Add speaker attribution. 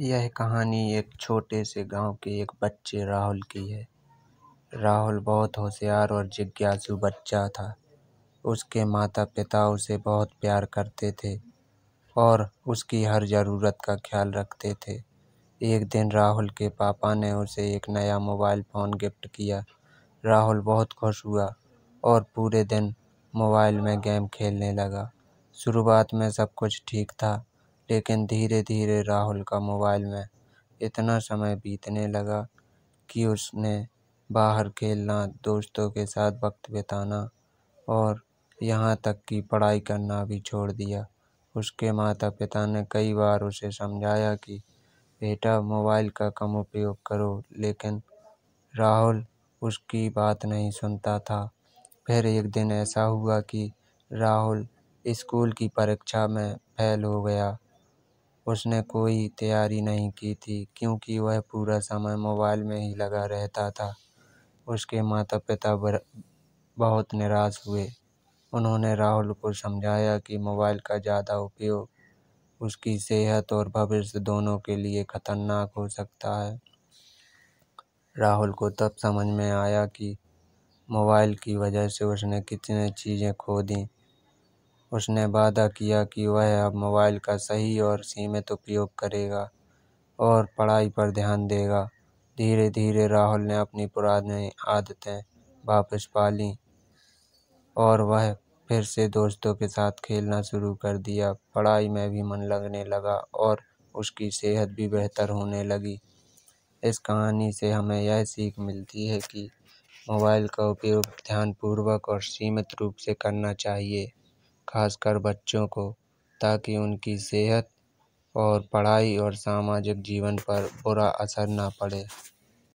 Speaker 1: यह कहानी एक छोटे से गांव के एक बच्चे राहुल की है राहुल बहुत होशियार और जिज्ञासु बच्चा था उसके माता पिता उसे बहुत प्यार करते थे और उसकी हर ज़रूरत का ख्याल रखते थे एक दिन राहुल के पापा ने उसे एक नया मोबाइल फ़ोन गिफ्ट किया राहुल बहुत खुश हुआ और पूरे दिन मोबाइल में गेम खेलने लगा शुरुआत में सब कुछ ठीक था लेकिन धीरे धीरे राहुल का मोबाइल में इतना समय बीतने लगा कि उसने बाहर खेलना दोस्तों के साथ वक्त बिताना और यहाँ तक कि पढ़ाई करना भी छोड़ दिया उसके माता पिता ने कई बार उसे समझाया कि बेटा मोबाइल का कम उपयोग करो लेकिन राहुल उसकी बात नहीं सुनता था फिर एक दिन ऐसा हुआ कि राहुल स्कूल की परीक्षा में फेल हो गया उसने कोई तैयारी नहीं की थी क्योंकि वह पूरा समय मोबाइल में ही लगा रहता था उसके माता पिता बहुत निराश हुए उन्होंने राहुल को समझाया कि मोबाइल का ज़्यादा उपयोग उसकी सेहत और भविष्य दोनों के लिए खतरनाक हो सकता है राहुल को तब समझ में आया कि मोबाइल की वजह से उसने कितने चीज़ें खो दीं उसने वादा किया कि वह अब मोबाइल का सही और सीमित उपयोग करेगा और पढ़ाई पर ध्यान देगा धीरे धीरे राहुल ने अपनी पुरानी आदतें वापस पा ली और वह फिर से दोस्तों के साथ खेलना शुरू कर दिया पढ़ाई में भी मन लगने लगा और उसकी सेहत भी बेहतर होने लगी इस कहानी से हमें यह सीख मिलती है कि मोबाइल का उपयोग ध्यानपूर्वक और सीमित रूप से करना चाहिए खासकर बच्चों को ताकि उनकी सेहत और पढ़ाई और सामाजिक जीवन पर बुरा असर ना पड़े